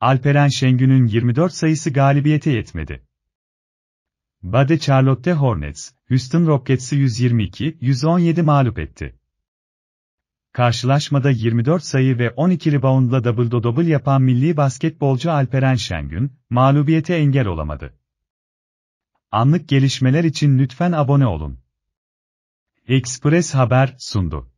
Alperen Şengün'ün 24 sayısı galibiyete yetmedi. Bade Charlotte Hornets, Houston Rockets'i 122-117 mağlup etti. Karşılaşmada 24 sayı ve 12 reboundla double-double yapan milli basketbolcu Alperen Şengün, mağlubiyete engel olamadı. Anlık gelişmeler için lütfen abone olun. Express Haber sundu.